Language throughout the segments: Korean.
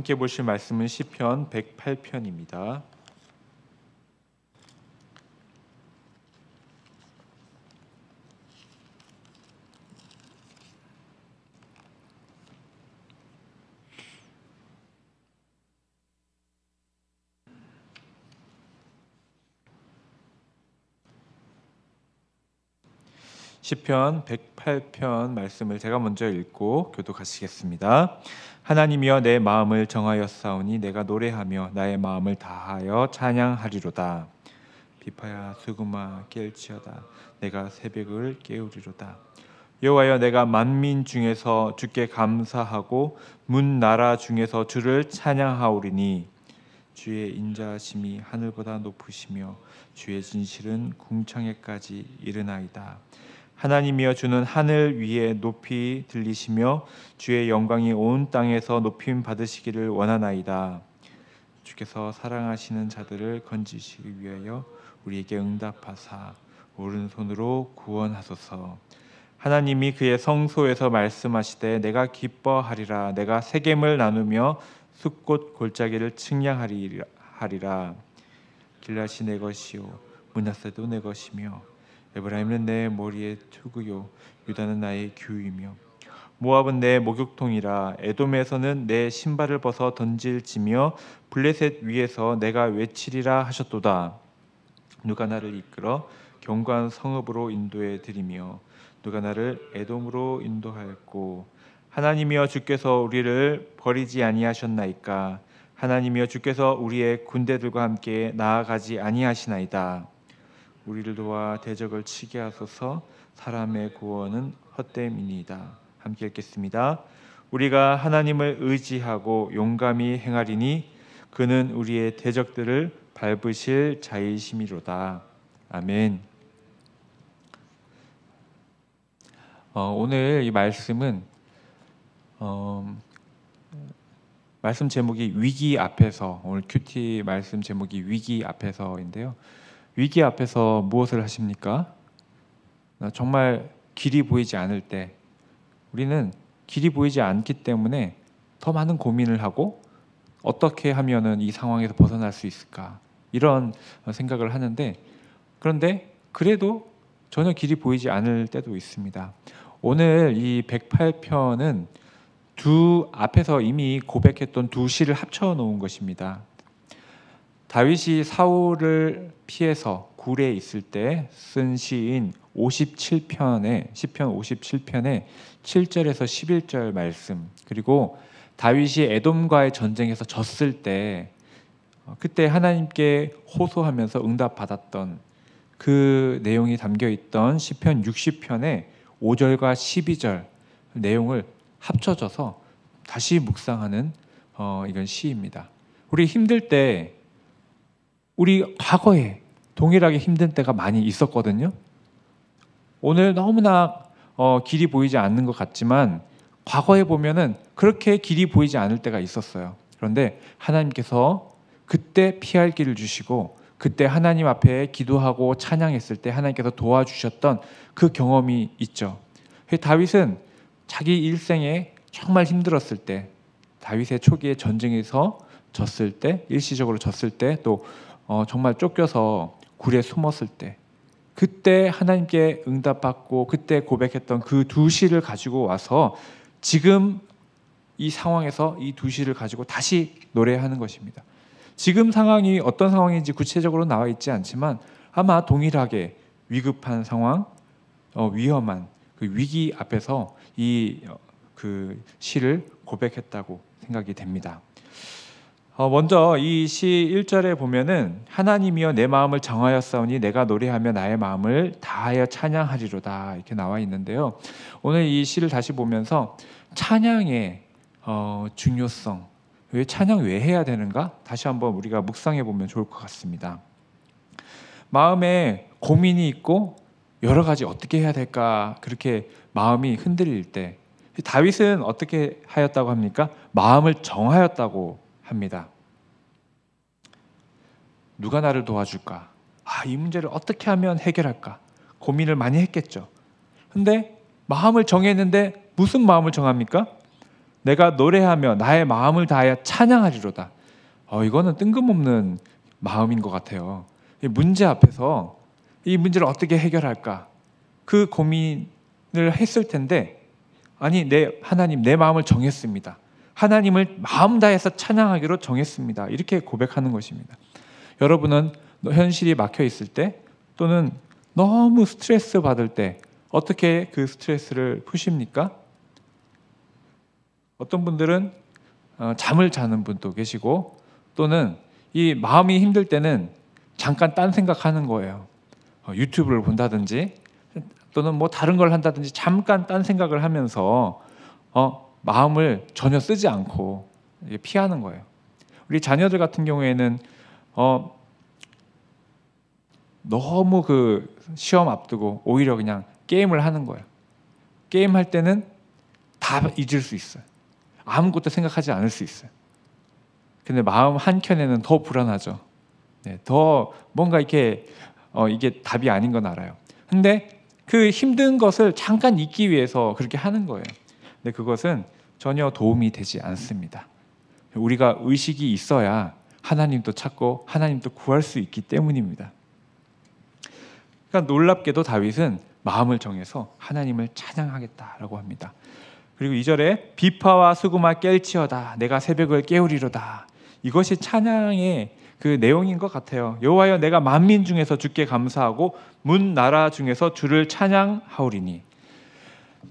함께 보실 말씀은 시편 108편입니다. 시편 108편 말씀을 제가 먼저 읽고 교도가시겠습니다 하나님이여 내 마음을 정하였사오니 내가 노래하며 나의 마음을 다하여 찬양하리로다. 비파야 수구마 깰지어다 내가 새벽을 깨우리로다. 여호와여 내가 만민 중에서 주께 감사하고 문 나라 중에서 주를 찬양하오리니 주의 인자심이 하늘보다 높으시며 주의 진실은 궁창에까지 이르나이다. 하나님이여 주는 하늘 위에 높이 들리시며 주의 영광이 온 땅에서 높임 받으시기를 원하나이다. 주께서 사랑하시는 자들을 건지시기 위하여 우리에게 응답하사 오른손으로 구원하소서. 하나님이 그의 성소에서 말씀하시되 내가 기뻐하리라 내가 세겜을 나누며 숫꽃 골짜기를 측량하리라 길라시 내 것이요 문하세도 내 것이며 에브라임은 내 머리의 투구요 유다는 나의 규이며 모압은 내 목욕통이라 에돔에서는 내 신발을 벗어 던질지며 블레셋 위에서 내가 외치리라 하셨도다 누가 나를 이끌어 경관 성읍으로 인도해 드리며 누가 나를 에돔으로 인도하였고 하나님이여 주께서 우리를 버리지 아니하셨나이까 하나님이여 주께서 우리의 군대들과 함께 나아가지 아니하시나이다 우리를 도와 대적을 치게 하소서 사람의 구원은 헛됨이니이다. 함께 읽겠습니다. 우리가 하나님을 의지하고 용감히 행하리니 그는 우리의 대적들을 밟으실 자이심이로다. 아멘. 어, 오늘 이 말씀은 어, 말씀 제목이 위기 앞에서 오늘 큐티 말씀 제목이 위기 앞에서인데요. 위기 앞에서 무엇을 하십니까? 어, 정말 길이 보이지 않을 때 우리는 길이 보이지 않기 때문에 더 많은 고민을 하고 어떻게 하면은 이 상황에서 벗어날 수 있을까 이런 어, 생각을 하는데 그런데 그래도 전혀 길이 보이지 않을 때도 있습니다. 오늘 이 108편은 두 앞에서 이미 고백했던 두 시를 합쳐 놓은 것입니다. 다윗이 사울을 피해서 굴에 있을 때 쓴 시인 5 7편의 시편 5 7편의 7절에서 11절 말씀 그리고 다윗이 에돔과의 전쟁에서 졌을 때 어, 그때 하나님께 호소하면서 응답받았던 그 내용이 담겨 있던 시편 60편의 5절과 12절 내용을 합쳐져서 다시 묵상하는 어, 이건 시입니다. 우리 힘들 때 우리 과거에 동일하게 힘든 때가 많이 있었거든요. 오늘 너무나 어, 길이 보이지 않는 것 같지만 과거에 보면은 그렇게 길이 보이지 않을 때가 있었어요. 그런데 하나님께서 그때 피할 길을 주시고 그때 하나님 앞에 기도하고 찬양했을 때 하나님께서 도와주셨던 그 경험이 있죠. 그 다윗은 자기 일생에 정말 힘들었을 때 다윗의 초기에 전쟁에서 졌을 때 일시적으로 졌을 때또 어, 정말 쫓겨서 굴에 숨었을 때 그때 하나님께 응답받고 그때 고백했던 그 두 시를 가지고 와서 지금 이 상황에서 이 두 시를 가지고 다시 노래하는 것입니다. 지금 상황이 어떤 상황인지 구체적으로 나와 있지 않지만 아마 동일하게 위급한 상황, 어, 위험한 그 위기 앞에서 이그 어, 시를 고백했다고 생각이 됩니다. 어, 먼저 이 시 1절에 보면은 하나님이여 내 마음을 정하였사오니 내가 노래하며 나의 마음을 다하여 찬양하리로다 이렇게 나와 있는데요. 오늘 이 시를 다시 보면서 찬양의 어, 중요성 왜 찬양 왜 해야 되는가 다시 한번 우리가 묵상해 보면 좋을 것 같습니다. 마음에 고민이 있고 여러 가지 어떻게 해야 될까 그렇게 마음이 흔들릴 때 다윗은 어떻게 하였다고 합니까? 마음을 정하였다고 합니다. 누가 나를 도와줄까? 아, 이 문제를 어떻게 하면 해결할까? 고민을 많이 했겠죠. 근데 마음을 정했는데 무슨 마음을 정합니까? 내가 노래하며 나의 마음을 다하여 찬양하리로다. 어, 이거는 뜬금없는 마음인 것 같아요. 이 문제 앞에서 이 문제를 어떻게 해결할까? 그 고민을 했을 텐데, 아니, 내, 하나님, 내 마음을 정했습니다. 하나님을 마음 다해서 찬양하기로 정했습니다. 이렇게 고백하는 것입니다. 여러분은 현실이 막혀 있을 때 또는 너무 스트레스 받을 때 어떻게 그 스트레스를 푸십니까? 어떤 분들은 어, 잠을 자는 분도 계시고 또는 이 마음이 힘들 때는 잠깐 딴 생각하는 거예요. 어, 유튜브를 본다든지 또는 뭐 다른 걸 한다든지 잠깐 딴 생각을 하면서 어 마음을 전혀 쓰지 않고 피하는 거예요. 우리 자녀들 같은 경우에는 어, 너무 그 시험 앞두고 오히려 그냥 게임을 하는 거예요. 게임 할 때는 다 잊을 수 있어요. 아무것도 생각하지 않을 수 있어요. 근데 마음 한켠에는 더 불안하죠. 네, 더 뭔가 이렇게 어, 이게 답이 아닌 건 알아요. 근데 그 힘든 것을 잠깐 잊기 위해서 그렇게 하는 거예요. 근데 그것은 전혀 도움이 되지 않습니다. 우리가 의식이 있어야 하나님도 찾고 하나님도 구할 수 있기 때문입니다. 그러니까 놀랍게도 다윗은 마음을 정해서 하나님을 찬양하겠다라고 합니다. 그리고 2절에 비파와 수구마 깰지어다 내가 새벽을 깨우리로다. 이것이 찬양의 그 내용인 것 같아요. 여호와여 내가 만민 중에서 주께 감사하고 문 나라 중에서 주를 찬양하오리니.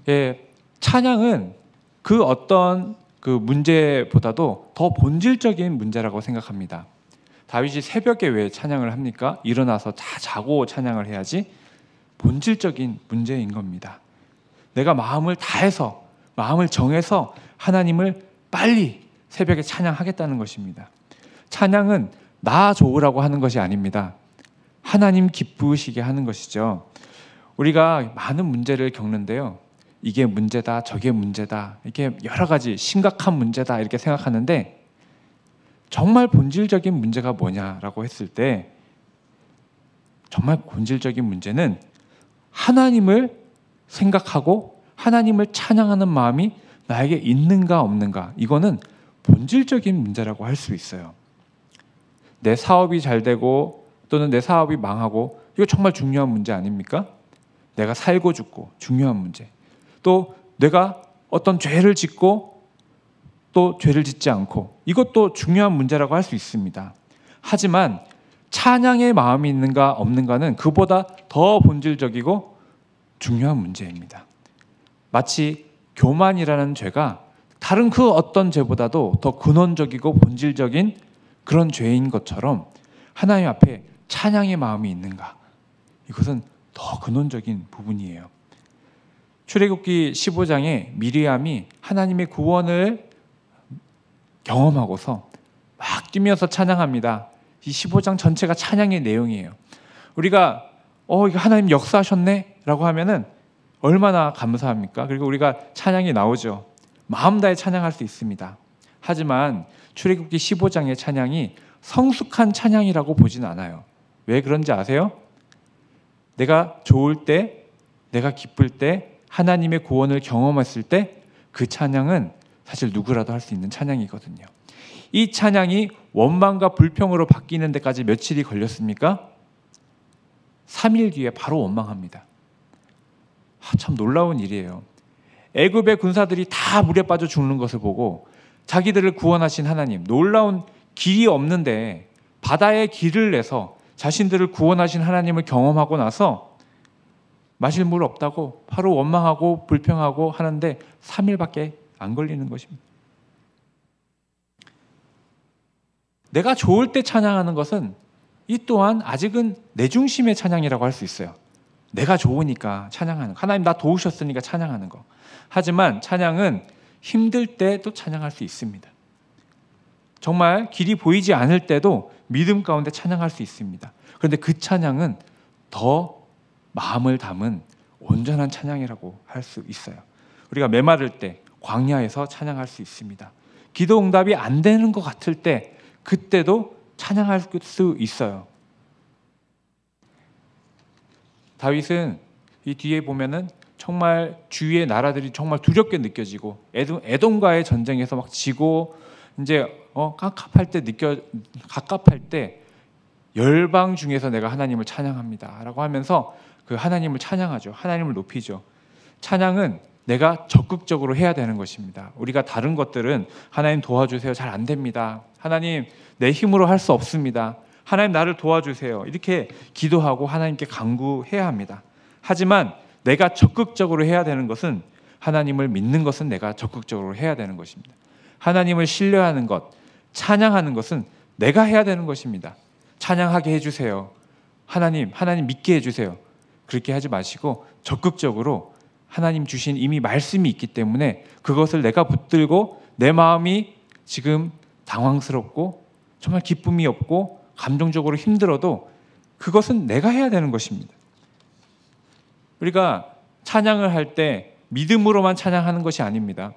예, 찬양은 그 어떤 그 문제보다도 더 본질적인 문제라고 생각합니다. 다윗이 새벽에 왜 찬양을 합니까? 일어나서 자 자고 찬양을 해야지. 본질적인 문제인 겁니다. 내가 마음을 다해서 마음을 정해서 하나님을 빨리 새벽에 찬양하겠다는 것입니다. 찬양은 나 좋으라고 하는 것이 아닙니다. 하나님 기쁘시게 하는 것이죠. 우리가 많은 문제를 겪는데요. 이게 문제다, 저게 문제다, 이게 여러 가지 심각한 문제다 이렇게 생각하는데 정말 본질적인 문제가 뭐냐라고 했을 때 정말 본질적인 문제는 하나님을 생각하고 하나님을 찬양하는 마음이 나에게 있는가 없는가 이거는 본질적인 문제라고 할 수 있어요. 내 사업이 잘 되고 또는 내 사업이 망하고 이거 정말 중요한 문제 아닙니까? 내가 살고 죽고 중요한 문제. 또 내가 어떤 죄를 짓고 또 죄를 짓지 않고 이것도 중요한 문제라고 할 수 있습니다. 하지만 찬양의 마음이 있는가 없는가는 그보다 더 본질적이고 중요한 문제입니다. 마치 교만이라는 죄가 다른 그 어떤 죄보다도 더 근원적이고 본질적인 그런 죄인 것처럼 하나님 앞에 찬양의 마음이 있는가 이것은 더 근원적인 부분이에요. 출애굽기 15장에 미리암이 하나님의 구원을 경험하고서 막 뛰면서 찬양합니다. 이 15장 전체가 찬양의 내용이에요. 우리가 어 이거 하나님 역사하셨네라고 하면은 얼마나 감사합니까? 그리고 우리가 찬양이 나오죠. 마음 다해 찬양할 수 있습니다. 하지만 출애굽기 15장의 찬양이 성숙한 찬양이라고 보진 않아요. 왜 그런지 아세요? 내가 좋을 때, 내가 기쁠 때, 하나님의 구원을 경험했을 때 그 찬양은 사실 누구라도 할 수 있는 찬양이거든요. 이 찬양이 원망과 불평으로 바뀌는 데까지 며칠이 걸렸습니까? 3일 뒤에 바로 원망합니다. 아, 참 놀라운 일이에요. 애굽의 군사들이 다 물에 빠져 죽는 것을 보고 자기들을 구원하신 하나님, 놀라운 길이 없는데 바다에 길을 내서 자신들을 구원하신 하나님을 경험하고 나서 마실 물 없다고 하루 원망하고 불평하고 하는데 3일밖에 안 걸리는 것입니다. 내가 좋을 때 찬양하는 것은 이 또한 아직은 내 중심의 찬양이라고 할 수 있어요. 내가 좋으니까 찬양하는 거. 하나님 나 도우셨으니까 찬양하는 거. 하지만 찬양은 힘들 때또 찬양할 수 있습니다. 정말 길이 보이지 않을 때도 믿음 가운데 찬양할 수 있습니다. 그런데 그 찬양은 더 마음을 담은 온전한 찬양이라고 할 수 있어요. 우리가 메마를 때 광야에서 찬양할 수 있습니다. 기도 응답이 안 되는 것 같을 때 그때도 찬양할 수 있어요. 다윗은 이 뒤에 보면은 정말 주위의 나라들이 정말 두렵게 느껴지고 에돔, 과의 전쟁에서 막 지고 이제 어, 깝깝할 때 느껴 갑갑할 때 열방 중에서 내가 하나님을 찬양합니다라고 하면서 그 하나님을 찬양하죠. 하나님을 높이죠. 찬양은 내가 적극적으로 해야 되는 것입니다. 우리가 다른 것들은 하나님 도와주세요. 잘 안 됩니다. 하나님 내 힘으로 할 수 없습니다. 하나님 나를 도와주세요. 이렇게 기도하고 하나님께 간구해야 합니다. 하지만 내가 적극적으로 해야 되는 것은 하나님을 믿는 것은 내가 적극적으로 해야 되는 것입니다. 하나님을 신뢰하는 것, 찬양하는 것은 내가 해야 되는 것입니다. 찬양하게 해주세요. 하나님, 하나님 믿게 해주세요. 그렇게 하지 마시고 적극적으로 하나님 주신 이미 말씀이 있기 때문에 그것을 내가 붙들고 내 마음이 지금 당황스럽고 정말 기쁨이 없고 감정적으로 힘들어도 그것은 내가 해야 되는 것입니다. 우리가 찬양을 할 때 믿음으로만 찬양하는 것이 아닙니다.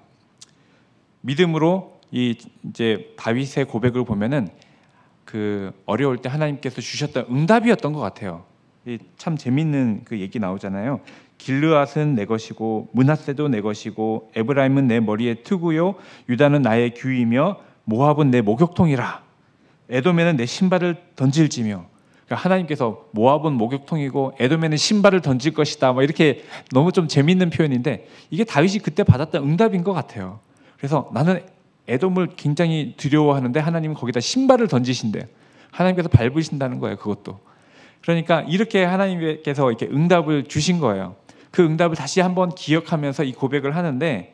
믿음으로 이 이제 다윗의 고백을 보면은 그 어려울 때 하나님께서 주셨던 응답이었던 것 같아요. 참 재밌는 그 얘기 나오잖아요. 길르앗은 내 것이고 문하세도 내 것이고 에브라임은 내 머리에 트고요 유다는 나의 규이며 모압은 내 목욕통이라 에돔에는 내 신발을 던질지며 그러니까 하나님께서 모압은 목욕통이고 에돔에는 신발을 던질 것이다 뭐 이렇게 너무 좀 재밌는 표현인데 이게 다윗이 그때 받았던 응답인 것 같아요. 그래서 나는 에돔을 굉장히 두려워하는데 하나님은 거기다 신발을 던지신대 하나님께서 밟으신다는 거예요 그것도. 그러니까 이렇게 하나님께서 이렇게 응답을 주신 거예요. 그 응답을 다시 한번 기억하면서 이 고백을 하는데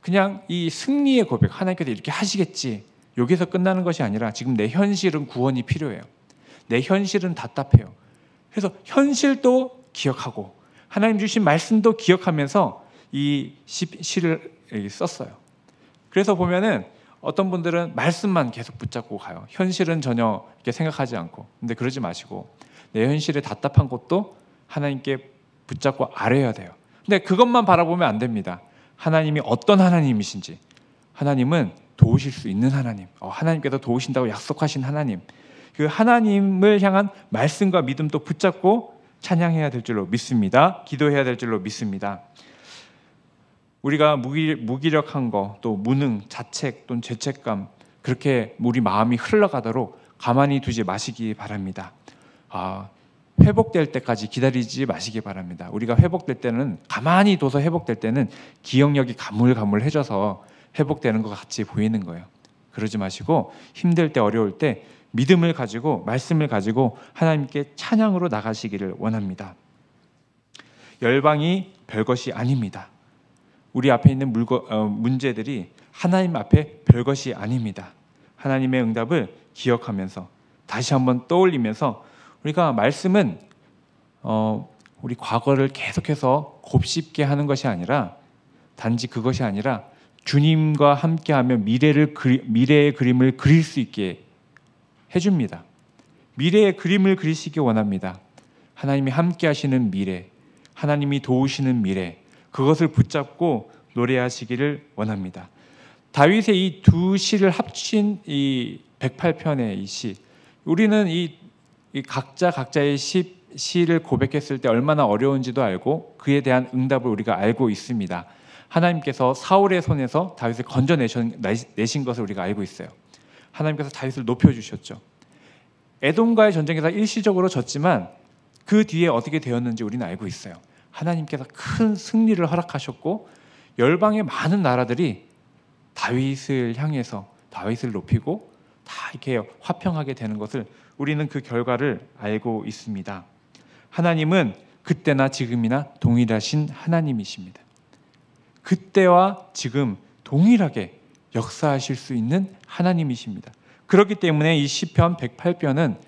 그냥 이 승리의 고백 하나님께서 이렇게 하시겠지 여기서 끝나는 것이 아니라 지금 내 현실은 구원이 필요해요. 내 현실은 답답해요. 그래서 현실도 기억하고 하나님 주신 말씀도 기억하면서 이 시를 썼어요. 그래서 보면은 어떤 분들은 말씀만 계속 붙잡고 가요. 현실은 전혀 이렇게 생각하지 않고. 근데 그러지 마시고 내현실에 답답한 것도 하나님께 붙잡고 아뢰어야 돼요. 근데 그것만 바라보면 안 됩니다. 하나님이 어떤 하나님이신지 하나님은 도우실 수 있는 하나님, 어, 하나님께서 도우신다고 약속하신 하나님, 그 하나님을 향한 말씀과 믿음도 붙잡고 찬양해야 될 줄로 믿습니다. 기도해야 될 줄로 믿습니다. 우리가 무기, 력한 거, 또 무능, 자책 또는 죄책감 그렇게 우리 마음이 흘러가도록 가만히 두지 마시기 바랍니다. 아, 회복될 때까지 기다리지 마시기 바랍니다. 우리가 회복될 때는 가만히 둬서 회복될 때는 기억력이 가물가물해져서 회복되는 것 같이 보이는 거예요. 그러지 마시고 힘들 때 어려울 때 믿음을 가지고 말씀을 가지고 하나님께 찬양으로 나가시기를 원합니다. 열방이 별것이 아닙니다. 우리 앞에 있는 물거, 어, 문제들이 하나님 앞에 별것이 아닙니다. 하나님의 응답을 기억하면서 다시 한번 떠올리면서 우리가 말씀은 어, 우리 과거를 계속해서 곱씹게 하는 것이 아니라 단지 그것이 아니라 주님과 함께하며 미래를 그리, 미래의 그림을 그릴 수 있게 해줍니다. 미래의 그림을 그리시기 원합니다. 하나님이 함께하시는 미래, 하나님이 도우시는 미래, 그것을 붙잡고 노래하시기를 원합니다. 다윗의 이 두 시를 합친 이 108편의 이 시, 우리는 이 각자 각자의 시, 시를 고백했을 때 얼마나 어려운지도 알고 그에 대한 응답을 우리가 알고 있습니다. 하나님께서 사울의 손에서 다윗을 건져내신 것을 우리가 알고 있어요. 하나님께서 다윗을 높여주셨죠. 에돔과의 전쟁에서 일시적으로 졌지만 그 뒤에 어떻게 되었는지 우리는 알고 있어요. 하나님께서 큰 승리를 허락하셨고 열방의 많은 나라들이 다윗을 향해서 다윗을 높이고 다 이렇게 화평하게 되는 것을 우리는 그 결과를 알고 있습니다. 하나님은 그때나 지금이나 동일하신 하나님이십니다. 그때와 지금 동일하게 역사하실 수 있는 하나님이십니다. 그렇기 때문에 이 시편 108편은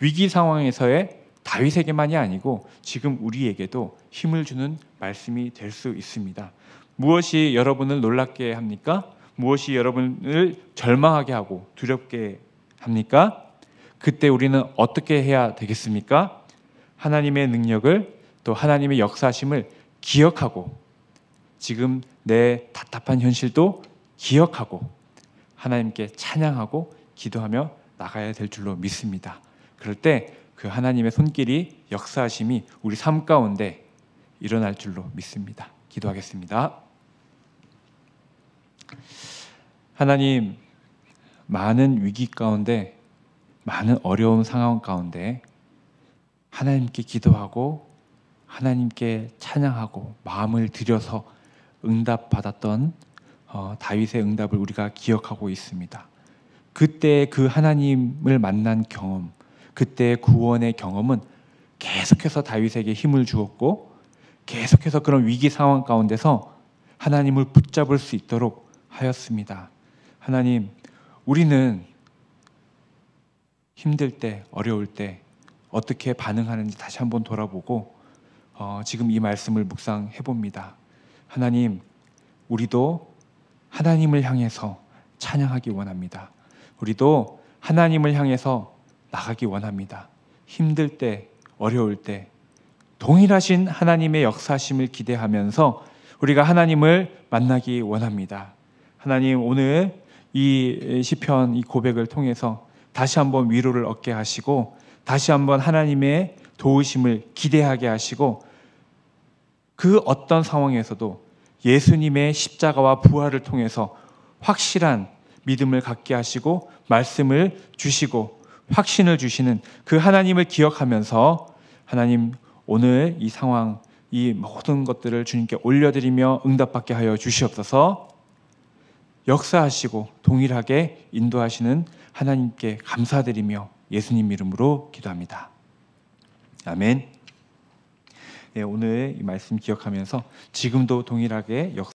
위기 상황에서의 다윗에게만이 아니고 지금 우리에게도 힘을 주는 말씀이 될 수 있습니다. 무엇이 여러분을 놀랍게 합니까? 무엇이 여러분을 절망하게 하고 두렵게 합니까? 그때 우리는 어떻게 해야 되겠습니까? 하나님의 능력을 또 하나님의 역사심을 기억하고 지금 내 답답한 현실도 기억하고 하나님께 찬양하고 기도하며 나가야 될 줄로 믿습니다. 그럴 때 그 하나님의 손길이 역사심이 우리 삶 가운데 일어날 줄로 믿습니다. 기도하겠습니다. 하나님 많은 위기 가운데 많은 어려운 상황 가운데 하나님께 기도하고 하나님께 찬양하고 마음을 들여서 응답받았던 어, 다윗의 응답을 우리가 기억하고 있습니다. 그때 그 하나님을 만난 경험, 그때 구원의 경험은 계속해서 다윗에게 힘을 주었고 계속해서 그런 위기 상황 가운데서 하나님을 붙잡을 수 있도록 하였습니다. 하나님, 우리는 힘들 때, 어려울 때 어떻게 반응하는지 다시 한번 돌아보고 어, 지금 이 말씀을 묵상해 봅니다. 하나님, 우리도 하나님을 향해서 찬양하기 원합니다. 우리도 하나님을 향해서 나가기 원합니다. 힘들 때, 어려울 때 동일하신 하나님의 역사심을 기대하면서 우리가 하나님을 만나기 원합니다. 하나님 오늘 이 시편 이 고백을 통해서 다시 한번 위로를 얻게 하시고 다시 한번 하나님의 도우심을 기대하게 하시고 그 어떤 상황에서도 예수님의 십자가와 부활을 통해서 확실한 믿음을 갖게 하시고 말씀을 주시고 확신을 주시는 그 하나님을 기억하면서 하나님 오늘 이 상황 이 모든 것들을 주님께 올려드리며 응답받게 하여 주시옵소서 역사하시고 동일하게 인도하시는 하나님께 감사드리며 예수님 이름으로 기도합니다. 아멘. 예, 오늘 이 말씀 기억하면서 지금도 동일하게 역